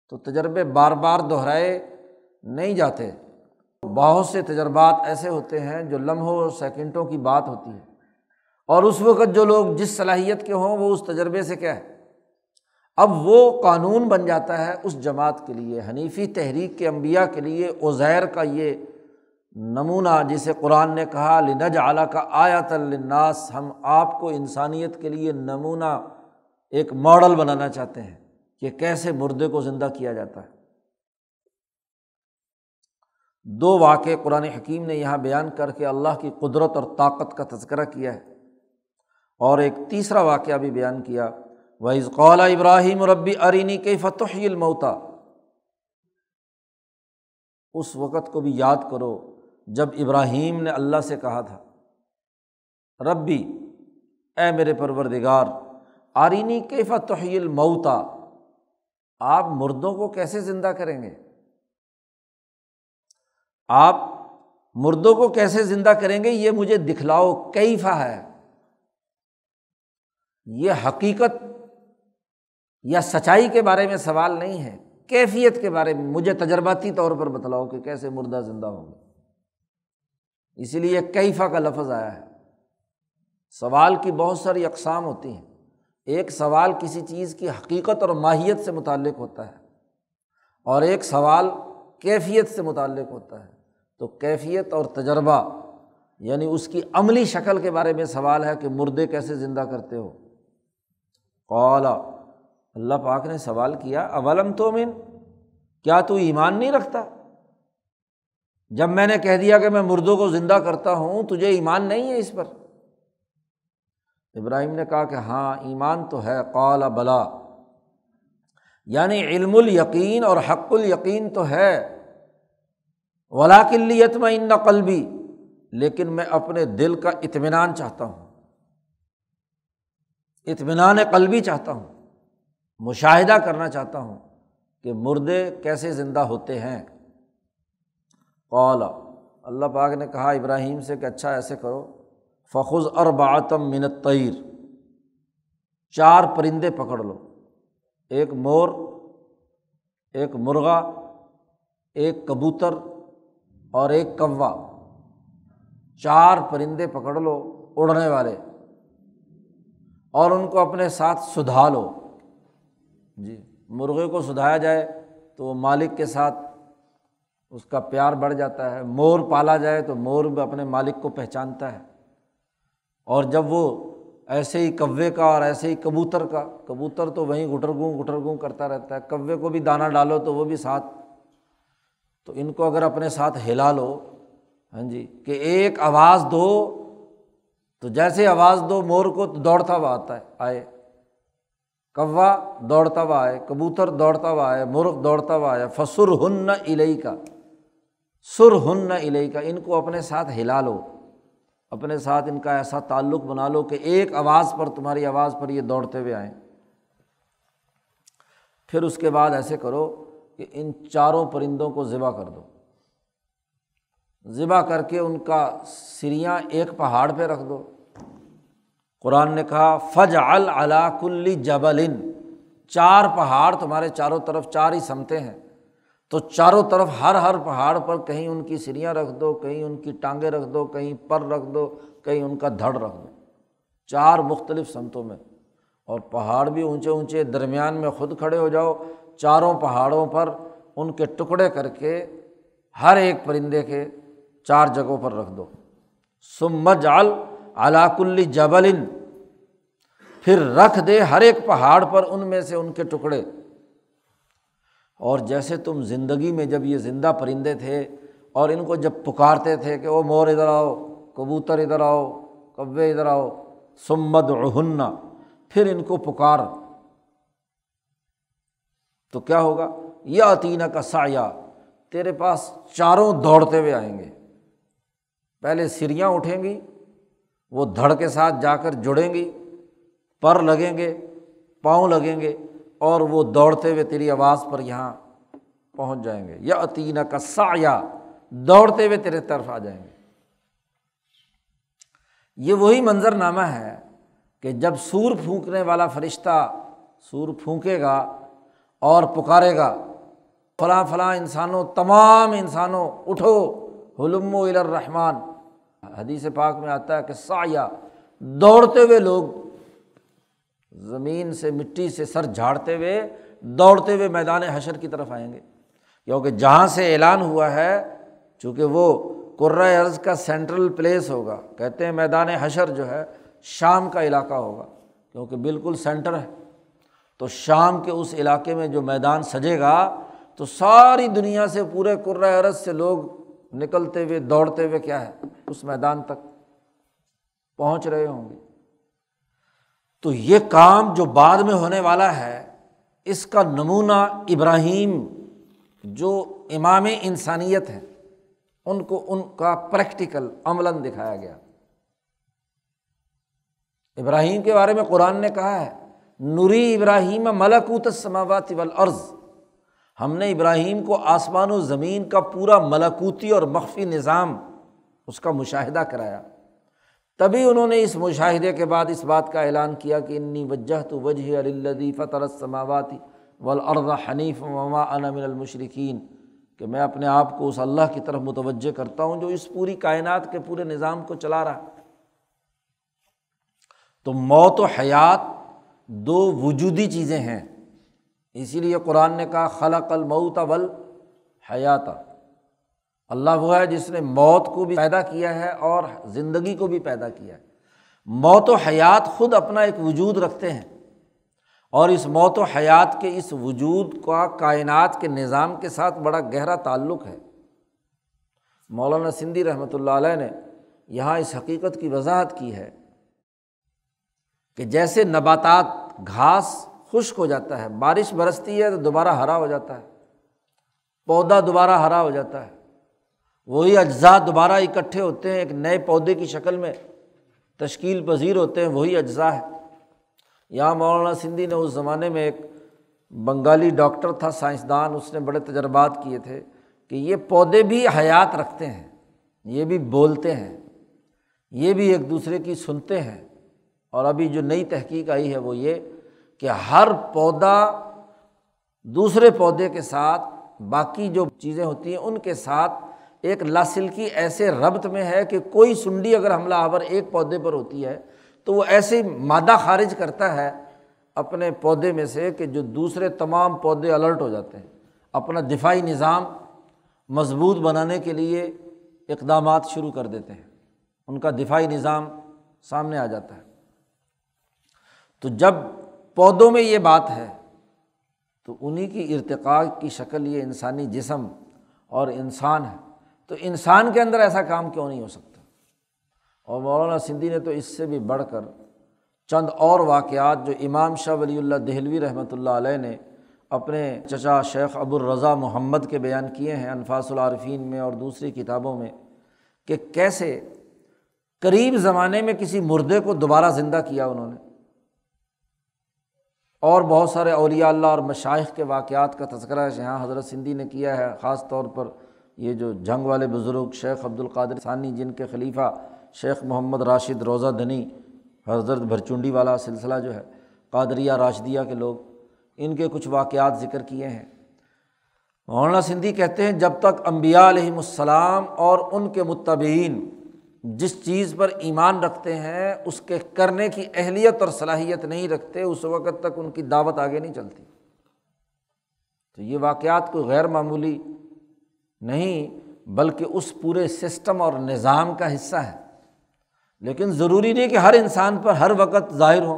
तो तजर्बे बार बार दोहराए नहीं जाते बहुत से तजर्बात ऐसे होते हैं जो लम्हों सेकंडों की बात होती है और उस वक़्त जो लोग जिस सलाहियत के हों वो उस तजर्बे से क्या है अब वो कानून बन जाता है उस जमात के लिए हनीफी तहरीक के अम्बिया के लिए उज़ैर का ये नमूना जिसे कुरान ने कहा लिनज आला का आयातलनास हम आपको इंसानियत के लिए नमूना एक मॉडल बनाना चाहते हैं कि कैसे मुर्दे को ज़िंदा किया जाता है दो वाक़ कुरान हकीम ने यहाँ बयान करके अल्लाह की कुदरत और ताकत का तस्करा किया है और एक तीसरा वाक़ भी बयान किया वज़ कौल इब्राहिम रबी अरिनी के फ़तहमौता उस वक़्त को भी याद करो जब इब्राहिम ने अल्लाह से कहा था रबी ए मेरे परवरदिगार आरिनी के फ़तहल मऊता आप मुर्दों को कैसे ज़िंदा करेंगे आप मुर्दों को कैसे ज़िंदा करेंगे ये मुझे दिखलाओ कैफा है ये हकीकत या सच्चाई के बारे में सवाल नहीं है कैफियत के बारे में मुझे तजर्बाती तौर पर बतलाओ कि कैसे मुर्दा जिंदा होगा इसीलिए कैफा का लफ्ज़ आया है सवाल की बहुत सारी अकसाम होती हैं एक सवाल किसी चीज़ की हकीकत और माहियत से मुतक़ होता है और एक सवाल कैफियत से मुतक़ होता है तो कैफियत और तजर्बा यानी उसकी अमली शक्ल के बारे में सवाल है कि मुर्दे कैसे ज़िंदा करते हो कौला अल्लाह पाक ने सवाल किया अवलम तो मिन क्या तू ईमान नहीं रखता जब मैंने कह दिया कि मैं मुर्दों को ज़िंदा करता हूँ तुझे ईमान नहीं है इस पर इब्राहिम ने कहा कि हाँ ईमान तो है कौल बला यानी इल्मुल यकीन और हक्कुल यकीन तो है वलाकिल्लियत में इन कलबी लेकिन मैं अपने दिल का इतमान चाहता हूँ इतमान कलबी चाहता हूँ मुशाहिदा करना चाहता हूँ कि मुर्दे कैसे ज़िंदा होते हैं कौला अल्लाह पाक ने कहा इब्राहिम से कि अच्छा ऐसे करो फ़ुज़ अरबातम मिनत तैर चार परिंदे पकड़ लो एक मोर एक मुर्गा एक कबूतर और एक कौवा चार परिंदे पकड़ लो उड़ने वाले और उनको अपने साथ सुधा लो जी मुर्गे को सुधाया जाए तो वो मालिक के साथ उसका प्यार बढ़ जाता है मोर पाला जाए तो मोर अपने मालिक को पहचानता है और जब वो ऐसे ही कव्वे का और ऐसे ही कबूतर का कबूतर तो वहीं घुटरगूँ घुटरगूँ करता रहता है कव्वे को भी दाना डालो तो वो भी साथ तो इनको अगर अपने साथ हिला लो हाँ जी कि एक आवाज़ दो तो जैसे आवाज़ दो मोर को तो दौड़ता हुआ आता है आए कौवा दौड़ता हुआ है कबूतर दौड़ता हुआ है मुर्ग दौड़ता हुआ है फसुर हन्न इलई का सुर हन्न इलई का इनको अपने साथ हिला लो अपने साथ इनका ऐसा ताल्लुक बना लो कि एक आवाज़ पर तुम्हारी आवाज़ पर ये दौड़ते हुए आए फिर उसके बाद ऐसे करो कि इन चारों परिंदों को ज़िबा कर दो ज़िबा करके उनका सिरियाँ एक पहाड़ पे रख दो कुरान ने कहा फ़ज अल अला कुल्ली जबलिन चार पहाड़ तुम्हारे चारों तरफ चार ही समते हैं तो चारों तरफ हर हर पहाड़ पर कहीं उनकी सिरियाँ रख दो कहीं उनकी टांगे रख दो कहीं पर रख दो कहीं उनका धड़ रख दो चार मुख्तलिफ समतों में और पहाड़ भी ऊंचे ऊंचे दरमियान में खुद खड़े हो जाओ चारों पहाड़ों पर उनके टुकड़े करके हर एक परिंदे के चार जगहों पर रख दो सुम जाल अलाकुल्ली जबलिन फिर रख दे हर एक पहाड़ पर उनमें से उनके टुकड़े और जैसे तुम ज़िंदगी में जब ये ज़िंदा परिंदे थे और इनको जब पुकारते थे कि ओ मोर इधर आओ कबूतर इधर आओ कब्बे इधर आओ सुम्मद उहन्ना फिर इनको पुकार तो क्या होगा यह अतीना का साया तेरे पास चारों दौड़ते हुए आएंगे पहले सिरियाँ उठेंगी वो धड़ के साथ जाकर जुड़ेंगी पर लगेंगे पाँव लगेंगे और वो दौड़ते हुए तेरी आवाज़ पर यहाँ पहुँच जाएंगे या अतीना का साया दौड़ते हुए तेरे तरफ आ जाएंगे ये वही मंजरनामा है कि जब सूर फूंकने वाला फरिश्ता सूर फूंकेगा और पुकारेगा फला फला इंसानों तमाम इंसानों उठो हलमो रहमान हदीस पाक में आता है कि साया दौड़ते हुए लोग ज़मीन से मिट्टी से सर झाड़ते हुए दौड़ते हुए मैदान हशर की तरफ आएंगे क्योंकि जहाँ से ऐलान हुआ है चूँकि वो कुर्रा अर्ज़ का सेंट्रल प्लेस होगा कहते हैं मैदान हशर जो है शाम का इलाका होगा क्योंकि बिल्कुल सेंटर है तो शाम के उस इलाके में जो मैदान सजेगा तो सारी दुनिया से पूरे कुर्रा अर्ज़ से लोग निकलते हुए दौड़ते हुए क्या है उस मैदान तक पहुँच रहे होंगे तो ये काम जो बाद में होने वाला है इसका नमूना इब्राहीम जो इमाम इंसानियत है उनको उनका प्रैक्टिकल अमलन दिखाया गया इब्राहीम के बारे में कुरान ने कहा है नूरी इब्राहिम मलकूत समावत वल अर्ज़ हमने इब्राहिम को आसमान और ज़मीन का पूरा मलकूती और मख्फी निज़ाम उसका मुशाहिदा कराया तभी उन्होंने इस मुशाहदे के बाद इस बात का ऐलान किया कि इन्नी वजह तो वजह अल्लदी फ़तरसमावाती वलअर्द हनीफ़ ममा अनमिनमशरकिन कि मैं अपने आप को उस अल्लाह की तरफ मुतवजह करता हूँ जो इस पूरी कायनात के पूरे निज़ाम को चला रहा है तो मौत और हयात दो वजूदी चीज़ें हैं इसीलिए कुरान ने कहा खलक अलमऊता वल हयाता अल्लाह वो है जिसने मौत को भी पैदा किया है और ज़िंदगी को भी पैदा किया है मौत हयात खुद अपना एक वजूद रखते हैं और इस मौत हयात के इस वजूद का कायनात के निज़ाम के साथ बड़ा गहरा ताल्लुक़ है मौलाना सिंधी रहमत ने यहाँ इस हकीकत की वजाहत की है कि जैसे नबातात घास खुश्क हो जाता है बारिश बरसती है तो दोबारा हरा हो जाता है पौधा दोबारा हरा हो जाता है वही अज्जा दोबारा इकट्ठे होते हैं एक नए पौधे की शक्ल में तश्कील पजीर होते हैं वही अज्जा है यहाँ मौलाना सिंधी ने उस ज़माने में एक बंगाली डॉक्टर था साइंसदान उसने बड़े तजर्बात किए थे कि ये पौधे भी हयात रखते हैं ये भी बोलते हैं ये भी एक दूसरे की सुनते हैं और अभी जो नई तहकीक आई है वो ये कि हर पौधा दूसरे पौधे के साथ बाकी जो चीज़ें होती हैं उनके साथ एक लासिलकी ऐसे रबत में है कि कोई सुंडी अगर हमला आवर एक पौधे पर होती है तो वो ऐसे मादा खारिज करता है अपने पौधे में से कि जो दूसरे तमाम पौधे अलर्ट हो जाते हैं अपना दिफाई निज़ाम मजबूत बनाने के लिए इकदाम शुरू कर देते हैं उनका दिफाई निज़ाम सामने आ जाता है तो जब पौधों में ये बात है तो उन्हीं की इरतक़ा की शक्ल ये इंसानी जिसम और इंसान है तो इंसान के अंदर ऐसा काम क्यों नहीं हो सकता और मौलाना सिंधी ने तो इससे भी बढ़ कर चंद और वाक़ात जो इमाम शाह वली दहलवी रहमत ने अपने चचा शेख अबुलरज़ा मोहम्मद के बयान किए हैं अनफ़ासफी में और दूसरी किताबों में कि कैसे करीब ज़माने में किसी मुर्दे को दोबारा ज़िंदा किया उन्होंने और बहुत सारे अलिया और मशाइ के वाक़ात का तस्करा यहाँ हज़रत सिंधी ने किया है ख़ास तौर पर ये जो जंग वाले बुज़ुर्ग शेख अब्दुल कादिर सानी जिनके खलीफा शेख मोहम्मद राशिद रोज़ा धनी हजरत भरचुंडी वाला सिलसिला जो है कादरिया राशदिया के लोग इनके कुछ वाक़ात ज़िक्र किए हैं मौलाना सिंधी कहते हैं जब तक अम्बियालाम और उनके मुतबीन जिस चीज़ पर ईमान रखते हैं उसके करने की अहलियत और सलाहियत नहीं रखते उस वक़्त तक उनकी दावत आगे नहीं चलती तो ये वाक़ात कोई गैर मामूली नहीं बल्कि उस पूरे सिस्टम और निज़ाम का हिस्सा है लेकिन ज़रूरी नहीं कि हर इंसान पर हर वक्त ज़ाहिर हो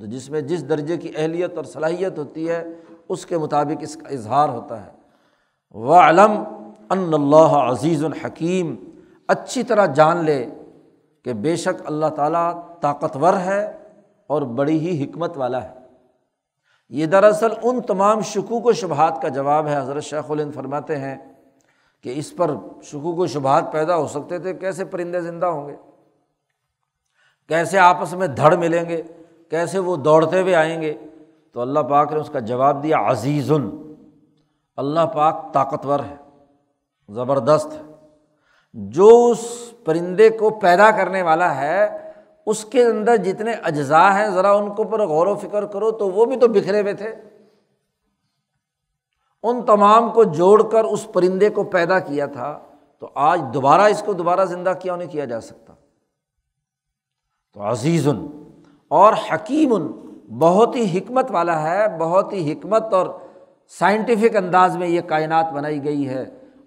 तो जिसमें जिस दर्जे की अहलियत और सलाहियत होती है उसके मुताबिक इसका इजहार होता है वह अलम अल्लाह हकीम अच्छी तरह जान ले कि बेशक अल्लाह ताला ताकतवर है और बड़ी ही हमत वाला है ये दरअसल उन तमाम शकूक व शबहत का जवाब है हज़रत शेख शेखुल फरमाते हैं कि इस पर शकू को शुभात पैदा हो सकते थे कैसे परिंदे जिंदा होंगे कैसे आपस में धड़ मिलेंगे कैसे वो दौड़ते हुए आएंगे तो अल्लाह पाक ने उसका जवाब दिया अजीज़ुन अल्लाह पाक ताकतवर है ज़बरदस्त है जो उस परिंदे को पैदा करने वाला है उसके अंदर जितने अज्जा हैं ज़रा उनको पर गौर व फिक्र करो तो वो भी तो बिखरे हुए थे उन तमाम को जोड़कर उस परिंदे को पैदा किया था तो आज दोबारा इसको दोबारा ज़िंदा क्यों नहीं किया जा सकता तो अजीज़ुन और हकीम बहुत ही हमत वाला है बहुत ही हमत और साइंटिफिक अंदाज में ये कायनात बनाई गई है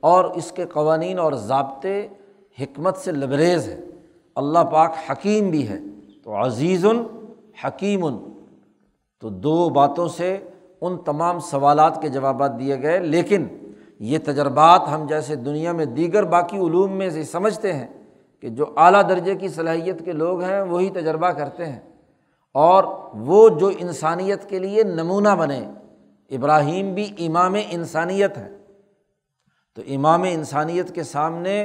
और इसके कवानीन और ज़बते हमत से लबरेज़ है अल्लाह पाक हकीम भी है तो अजीज़ुन हकीम तो दो बातों से उन तमाम सवालत के जवाब दिए गए लेकिन ये तजर्बात हम जैसे दुनिया में दीगर बाकी ूम में से समझते हैं कि जो अली दर्जे की सलाहियत के लोग हैं वही तजर्बा करते हैं और वो जो इंसानियत के लिए नमूना बने इब्राहिम भी इमाम इंसानियत है तो इमाम इंसानियत के सामने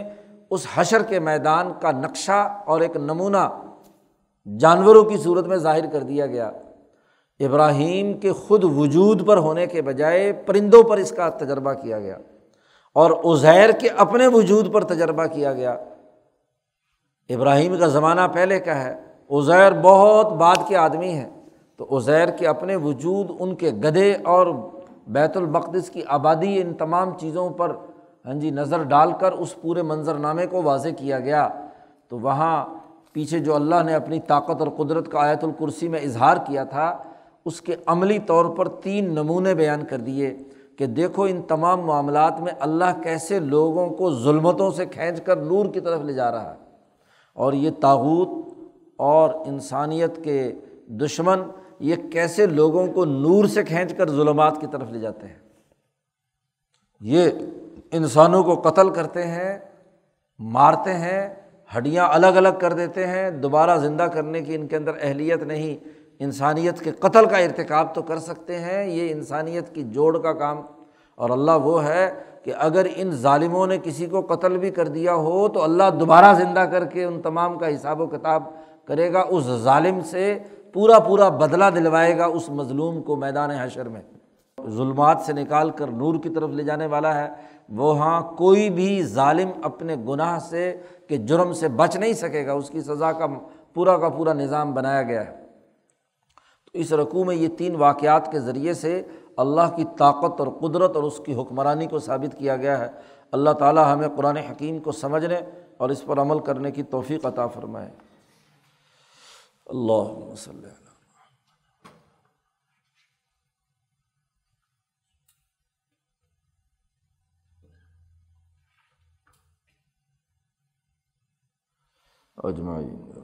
उस हशर के मैदान का नक्शा और एक नमूना जानवरों की सूरत में ज़ाहिर कर दिया गया इब्राहीम के ख़ुद वजूद पर होने के बजाय परिंदों पर इसका तजर्बा किया गया और उज़ैर के अपने वजूद पर तजर्बा किया गया इब्राहिम का ज़माना पहले का है उज़ैर बहुत बाद के आदमी हैं तो उज़ैर के अपने वजूद उनके गधे और बैतुलमक़दस की आबादी इन तमाम चीज़ों पर हाँ जी नज़र डालकर उस पूरे मंजरनामे को वाजे किया गया तो वहाँ पीछे जो अल्लाह ने अपनी ताकत और कुदरत का आयतुल कुर्सी में इजहार किया था उसके अमली तौर पर तीन नमूने बयान कर दिए कि देखो इन तमाम मामलात में अल्लाह कैसे लोगों को जुल्मतों से खींच कर नूर की तरफ ले जा रहा है और ये ताबूत और इंसानियत के दुश्मन ये कैसे लोगों को नूर से खींच कर जुलमात की तरफ ले जाते हैं ये इंसानों को कत्ल करते हैं मारते हैं हड्डियाँ अलग अलग कर देते हैं दोबारा ज़िंदा करने की इनके अंदर अहलियत नहीं इंसानियत के कत्ल का इरतकब तो कर सकते हैं ये इंसानियत की जोड़ का काम और अल्लाह वो है कि अगर इन ालिमों ने किसी को कत्ल भी कर दिया हो तो अल्लाह दोबारा ज़िंदा करके उन तमाम का हिसाब किताब करेगा उस ालिम से पूरा पूरा बदला दिलवाएगा उस मज़लूम को मैदान हशर में जुल्मात से निकाल कर नूर की तरफ ले जाने वाला है वो हाँ कोई भी ालिम अपने गुनाह से के जुर्म से बच नहीं सकेगा उसकी सज़ा का पूरा का पूरा निज़ाम बनाया गया है इस रकू में ये तीन वाक़ात के ज़रिए से अल्लाह की ताकत और कुदरत और उसकी हुक्मरानी को साबित किया गया है अल्लाह ताला हमें कुरान हकीम को समझने और इस पर अमल करने की तोफ़ी अता फ़रमाए अल्लाह वसल्लम